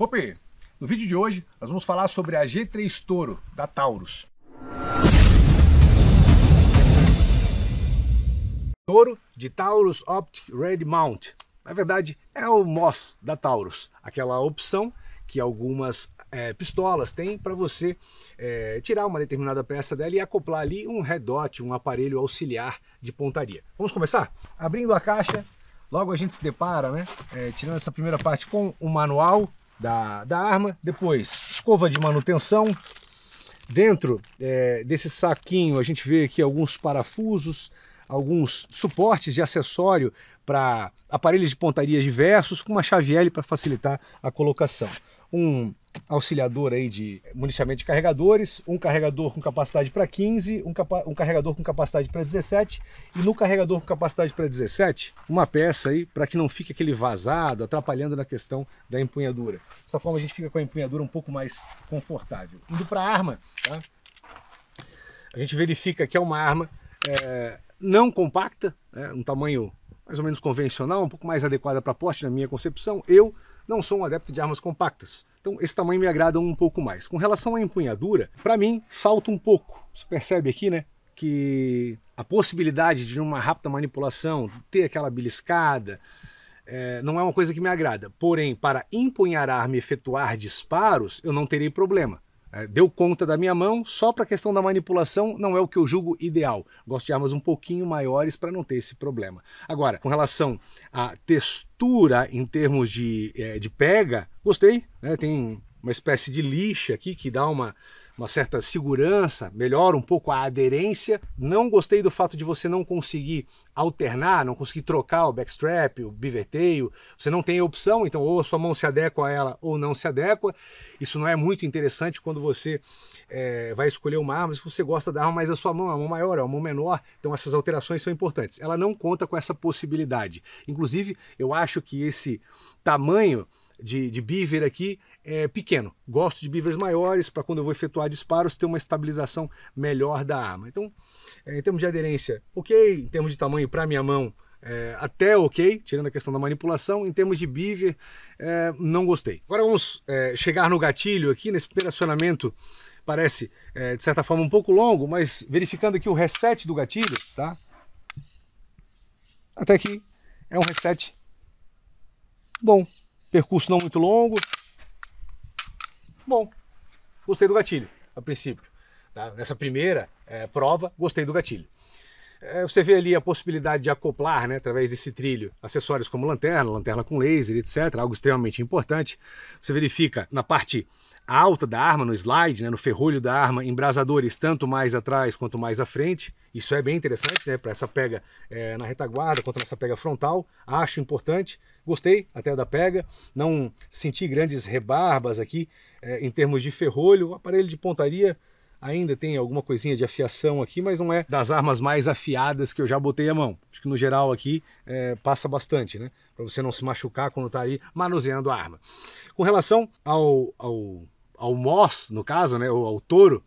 Cooper, no vídeo de hoje nós vamos falar sobre a G3 Toro da Taurus. Toro de Taurus Optic Red Mount. Na verdade, é o MOS da Taurus, aquela opção que algumas é, pistolas têm para você é, tirar uma determinada peça dela e acoplar ali um redote, um aparelho auxiliar de pontaria. Vamos começar? Abrindo a caixa, logo a gente se depara, né? É, tirando essa primeira parte com o manual da, da arma. Depois, escova de manutenção. Dentro é, desse saquinho a gente vê aqui alguns parafusos, alguns suportes de acessório para aparelhos de pontaria diversos, com uma chave L para facilitar a colocação um auxiliador aí de municiamento de carregadores, um carregador com capacidade para 15, um, capa um, carregador com capacidade para 17 e no carregador com capacidade para 17, uma peça aí para que não fique aquele vazado, atrapalhando na questão da empunhadura. Dessa forma a gente fica com a empunhadura um pouco mais confortável. Indo para a arma, tá? a gente verifica que é uma arma é, não compacta, né? um tamanho mais ou menos convencional, um pouco mais adequada para porte na minha concepção. Eu não sou um adepto de armas compactas. Então esse tamanho me agrada um pouco mais. Com relação à empunhadura, para mim falta um pouco. Você percebe aqui, né? Que a possibilidade de uma rápida manipulação, ter aquela beliscada, é, não é uma coisa que me agrada. Porém, para empunhar a arma e efetuar disparos, eu não terei problema. É, deu conta da minha mão, só para a questão da manipulação não é o que eu julgo ideal. Gosto de armas um pouquinho maiores para não ter esse problema. Agora, com relação à textura em termos de, é, de pega, gostei, né? tem uma espécie de lixa aqui que dá uma uma certa segurança, melhora um pouco a aderência. Não gostei do fato de você não conseguir alternar, não conseguir trocar o backstrap, o biverteio. Você não tem a opção, então ou a sua mão se adequa a ela ou não se adequa. Isso não é muito interessante quando você é, vai escolher uma arma, se você gosta da arma, mas a sua mão é uma mão maior, é uma mão menor, então essas alterações são importantes. Ela não conta com essa possibilidade. Inclusive, eu acho que esse tamanho de, de beaver aqui é pequeno. Gosto de beavers maiores para quando eu vou efetuar disparos ter uma estabilização melhor da arma. Então, é, em termos de aderência, ok. Em termos de tamanho para minha mão, é, até ok, tirando a questão da manipulação. Em termos de beaver, é, não gostei. Agora vamos é, chegar no gatilho aqui, nesse operacionamento parece é, de certa forma um pouco longo, mas verificando aqui o reset do gatilho, tá? Até aqui é um reset bom, percurso não muito longo. Bom, gostei do gatilho, a princípio. Tá? Nessa primeira é, prova, gostei do gatilho. É, você vê ali a possibilidade de acoplar, né, através desse trilho, acessórios como lanterna, lanterna com laser, etc., algo extremamente importante. Você verifica na parte alta da arma, no slide, né, no ferrolho da arma, embrasadores tanto mais atrás quanto mais à frente. Isso é bem interessante, né, para essa pega é, na retaguarda quanto nessa pega frontal. Acho importante. Gostei até da pega. Não senti grandes rebarbas aqui é, em termos de ferrolho. O aparelho de pontaria Ainda tem alguma coisinha de afiação aqui, mas não é das armas mais afiadas que eu já botei a mão. Acho que no geral aqui é, passa bastante, né? Para você não se machucar quando está aí manuseando a arma. Com relação ao, ao, ao Moss, no caso, né? Ou ao touro,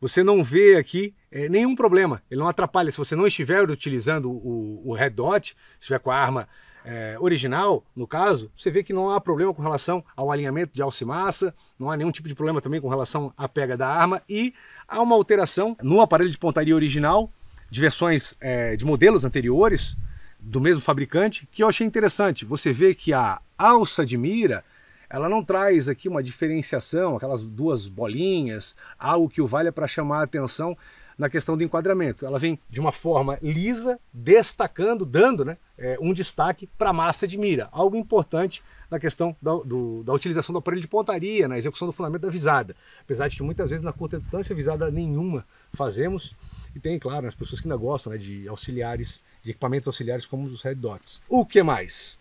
você não vê aqui é, nenhum problema. Ele não atrapalha. Se você não estiver utilizando o, o Red Dot, estiver com a arma é, original, no caso, você vê que não há problema com relação ao alinhamento de alça e massa, não há nenhum tipo de problema também com relação à pega da arma e há uma alteração no aparelho de pontaria original, de versões é, de modelos anteriores do mesmo fabricante, que eu achei interessante. Você vê que a alça de mira ela não traz aqui uma diferenciação, aquelas duas bolinhas, algo que o valha é para chamar a atenção na questão do enquadramento. Ela vem de uma forma lisa, destacando, dando né, é, um destaque para a massa de mira, algo importante na questão da, do, da utilização do aparelho de pontaria, na execução do fundamento da visada. Apesar de que muitas vezes na curta distância visada nenhuma fazemos, e tem, claro, né, as pessoas que ainda gostam né, de auxiliares, de equipamentos auxiliares como os red dots. O que mais?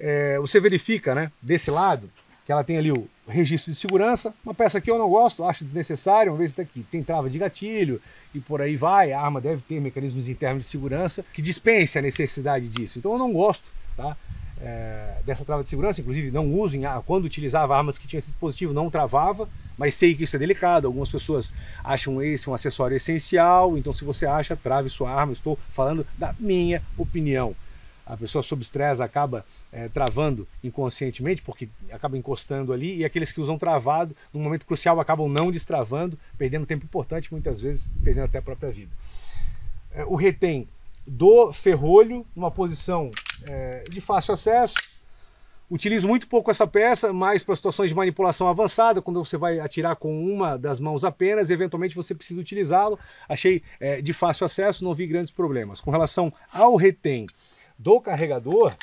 É, você verifica né, desse lado que ela tem ali o registro de segurança, uma peça que eu não gosto, acho desnecessária, uma vez está aqui, tem trava de gatilho e por aí vai, a arma deve ter mecanismos internos de segurança que dispense a necessidade disso. Então eu não gosto tá? É, dessa trava de segurança, inclusive não usem, quando utilizava armas que tinham esse dispositivo não travava, mas sei que isso é delicado, algumas pessoas acham esse um acessório essencial, então se você acha, trave sua arma, estou falando da minha opinião a pessoa sob estresse acaba é, travando inconscientemente, porque acaba encostando ali, e aqueles que usam travado, num momento crucial, acabam não destravando, perdendo tempo importante, muitas vezes perdendo até a própria vida. É, o retém do ferrolho, numa posição é, de fácil acesso, Utilizo muito pouco essa peça, mas para situações de manipulação avançada, quando você vai atirar com uma das mãos apenas, eventualmente você precisa utilizá-lo. Achei é, de fácil acesso, não vi grandes problemas. Com relação ao retém do carregador,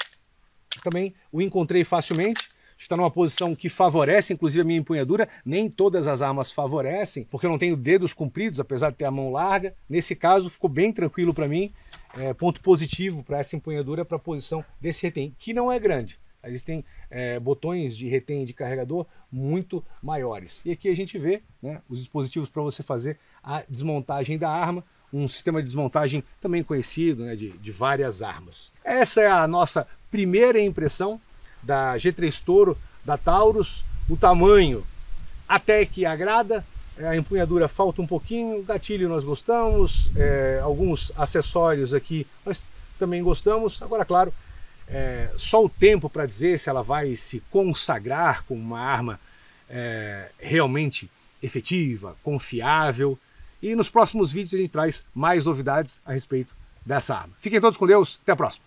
também o encontrei facilmente. Está numa posição que favorece, inclusive, a minha empunhadura. Nem todas as armas favorecem, porque eu não tenho dedos compridos, apesar de ter a mão larga. Nesse caso, ficou bem tranquilo para mim. É, ponto positivo para essa empunhadura, para a posição desse retém, que não é grande. existem é, botões de retém de carregador muito maiores. E aqui a gente vê né, os dispositivos para você fazer a desmontagem da arma, um sistema de desmontagem também conhecido né, de, de várias armas. Essa é a nossa primeira impressão da G3 Toro, da Taurus, o tamanho até que agrada, a empunhadura falta um pouquinho, o gatilho nós gostamos, é, alguns acessórios aqui nós também gostamos. Agora, claro, é, só o tempo para dizer se ela vai se consagrar com uma arma é, realmente efetiva, confiável. E nos próximos vídeos a gente traz mais novidades a respeito dessa arma. Fiquem todos com Deus, até a próxima!